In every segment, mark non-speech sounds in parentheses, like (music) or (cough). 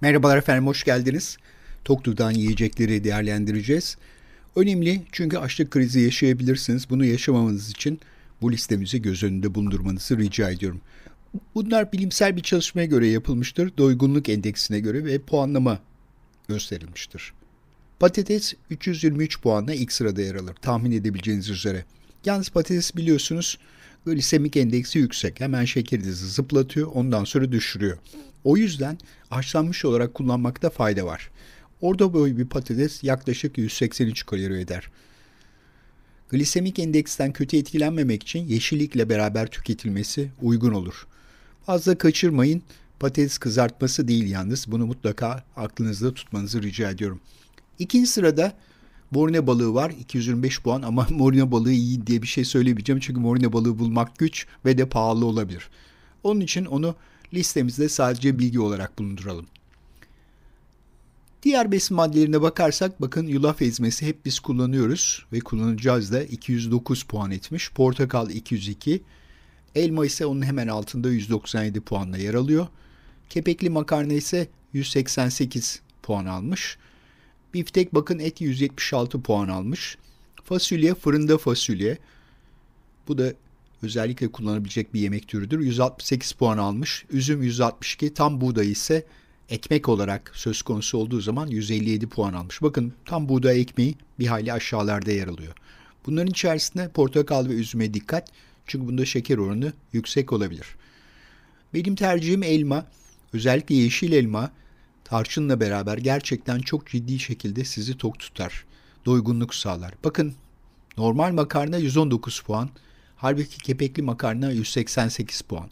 Merhabalar efendim, hoş geldiniz. Toktu'dan yiyecekleri değerlendireceğiz. Önemli çünkü açlık krizi yaşayabilirsiniz. Bunu yaşamamanız için bu listemizi göz önünde bulundurmanızı rica ediyorum. Bunlar bilimsel bir çalışmaya göre yapılmıştır. Doygunluk endeksine göre ve puanlama gösterilmiştir. Patates 323 puanla ilk sırada yer alır tahmin edebileceğiniz üzere. Yalnız patates biliyorsunuz glisemik endeksi yüksek. Hemen şekerinizi zıplatıyor ondan sonra düşürüyor. O yüzden haşlanmış olarak kullanmakta fayda var. Orada boyu bir patates yaklaşık 183 kalori eder. Glisemik endeksten kötü etkilenmemek için yeşillikle beraber tüketilmesi uygun olur. Fazla kaçırmayın. Patates kızartması değil yalnız. Bunu mutlaka aklınızda tutmanızı rica ediyorum. İkinci sırada Morine balığı var 225 puan ama (laughs) morine balığı iyi diye bir şey söyleyebileceğim Çünkü morine balığı bulmak güç ve de pahalı olabilir. Onun için onu listemizde sadece bilgi olarak bulunduralım. Diğer besin maddelerine bakarsak bakın yulaf ezmesi hep biz kullanıyoruz ve kullanacağız da 209 puan etmiş. Portakal 202, elma ise onun hemen altında 197 puanla yer alıyor. Kepekli makarna ise 188 puan almış. Biftek bakın et 176 puan almış. Fasulye fırında fasulye. Bu da özellikle kullanabilecek bir yemek türüdür. 168 puan almış. Üzüm 162. Tam buğday ise ekmek olarak söz konusu olduğu zaman 157 puan almış. Bakın tam buğday ekmeği bir hayli aşağılarda yer alıyor. Bunların içerisinde portakal ve üzüme dikkat. Çünkü bunda şeker oranı yüksek olabilir. Benim tercihim elma. Özellikle yeşil elma tarçınla beraber gerçekten çok ciddi şekilde sizi tok tutar. Doygunluk sağlar. Bakın normal makarna 119 puan. Halbuki kepekli makarna 188 puan.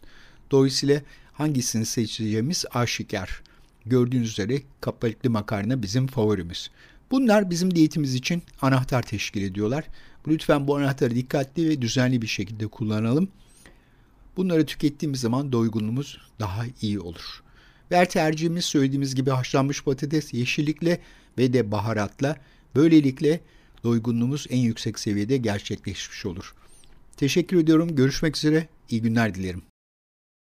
Dolayısıyla hangisini seçeceğimiz aşikar. Gördüğünüz üzere kapalıklı makarna bizim favorimiz. Bunlar bizim diyetimiz için anahtar teşkil ediyorlar. Lütfen bu anahtarı dikkatli ve düzenli bir şekilde kullanalım. Bunları tükettiğimiz zaman doygunluğumuz daha iyi olur. Ver tercihimiz söylediğimiz gibi haşlanmış patates yeşillikle ve de baharatla. Böylelikle doygunluğumuz en yüksek seviyede gerçekleşmiş olur. Teşekkür ediyorum. Görüşmek üzere. İyi günler dilerim.